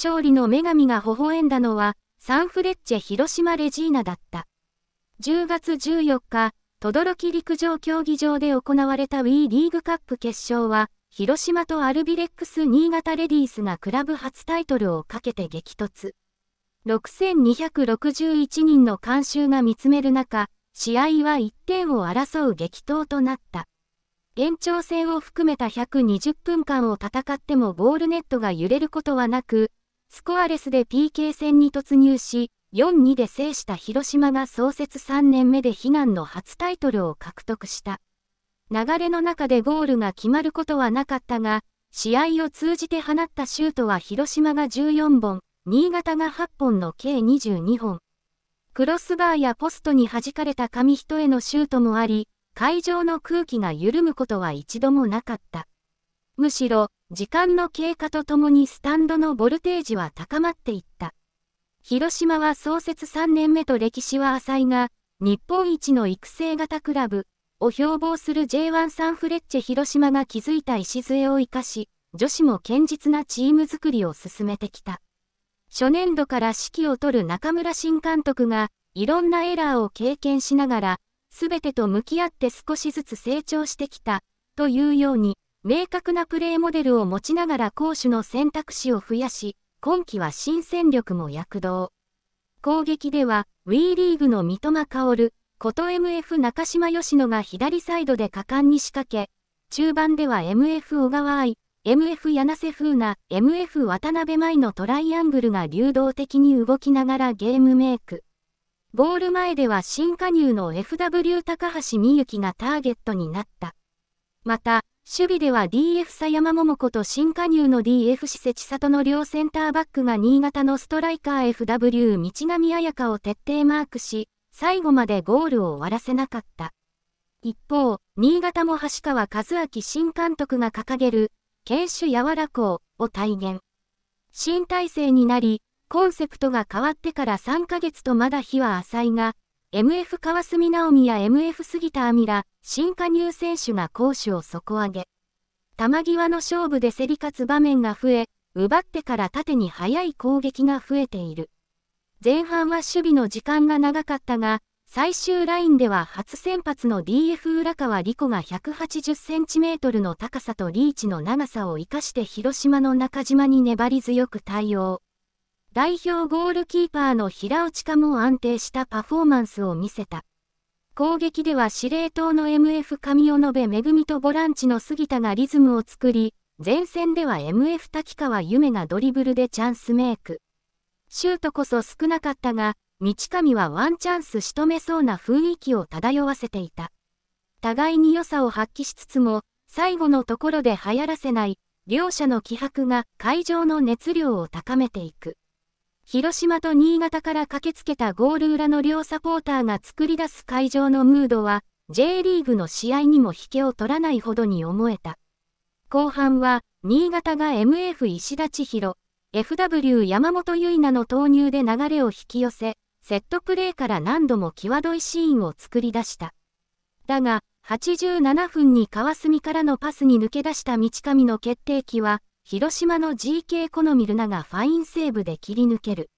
勝利の女神が微笑んだのは、サンフレッチェ広島レジーナだった。10月14日、轟陸上競技場で行われた WE リーグカップ決勝は、広島とアルビレックス新潟レディースがクラブ初タイトルをかけて激突。6261人の観衆が見つめる中、試合は1点を争う激闘となった。延長戦を含めた120分間を戦ってもゴールネットが揺れることはなく、スコアレスで PK 戦に突入し、4-2で制した広島が創設3年目で悲願の初タイトルを獲得した。流れの中でゴールが決まることはなかったが、試合を通じて放ったシュートは広島が14本、新潟が8本の計22本。クロスバーやポストに弾かれた紙一重のシュートもあり、会場の空気が緩むことは一度もなかった。むしろ、時間の経過とともにスタンドのボルテージは高まっていった。広島は創設3年目と歴史は浅いが、日本一の育成型クラブを標榜する J1 サンフレッチェ広島が築いた礎を生かし、女子も堅実なチーム作りを進めてきた。初年度から指揮を取る中村新監督が、いろんなエラーを経験しながら、すべてと向き合って少しずつ成長してきた、というように、明確なプレーモデルを持ちながら攻守の選択肢を増やし、今季は新戦力も躍動。攻撃では、WE リーグの三笘薫、こと MF 中島義野が左サイドで果敢に仕掛け、中盤では MF 小川愛、MF 柳瀬風な MF 渡辺舞のトライアングルが流動的に動きながらゲームメイク。ゴール前では新加入の FW 高橋美幸がターゲットになった。また、守備では DF 佐山桃子と新加入の DF 施設里の両センターバックが新潟のストライカー FW 道上彩香を徹底マークし、最後までゴールを終わらせなかった。一方、新潟も橋川和明新監督が掲げる、堅守柔らこうを体現。新体制になり、コンセプトが変わってから3ヶ月とまだ日は浅いが、MF 川澄直美や MF 杉田亜美ら、新加入選手が攻守を底上げ。球際の勝負で競り勝つ場面が増え、奪ってから縦に速い攻撃が増えている。前半は守備の時間が長かったが、最終ラインでは初先発の DF 浦川莉子が 180cm の高さとリーチの長さを生かして広島の中島に粘り強く対応。代表ゴールキーパーの平内かも安定したパフォーマンスを見せた。攻撃では司令塔の MF 神尾延恵とボランチの杉田がリズムを作り、前線では MF 滝川夢がドリブルでチャンスメイク。シュートこそ少なかったが、道上はワンチャンス仕留めそうな雰囲気を漂わせていた。互いに良さを発揮しつつも、最後のところで流行らせない、両者の気迫が会場の熱量を高めていく。広島と新潟から駆けつけたゴール裏の両サポーターが作り出す会場のムードは、J リーグの試合にも引けを取らないほどに思えた。後半は、新潟が MF 石田千尋、FW 山本結菜の投入で流れを引き寄せ、セットプレーから何度も際どいシーンを作り出した。だが、87分に川澄からのパスに抜け出した道上の決定機は、広島の GK ノミルナがファインセーブで切り抜ける。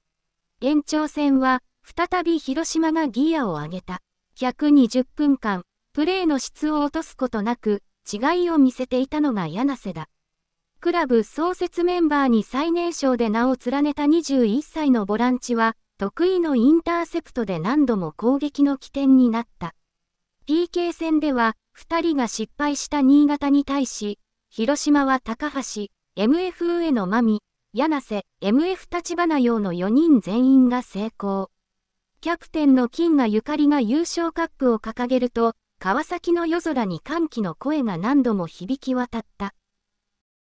延長戦は、再び広島がギアを上げた。120分間、プレーの質を落とすことなく、違いを見せていたのが柳瀬だ。クラブ創設メンバーに最年少で名を連ねた21歳のボランチは、得意のインターセプトで何度も攻撃の起点になった。PK 戦では、2人が失敗した新潟に対し、広島は高橋、MF 上野真美、柳瀬、MF 立花用の4人全員が成功。キャプテンの金がゆかりが優勝カップを掲げると、川崎の夜空に歓喜の声が何度も響き渡った。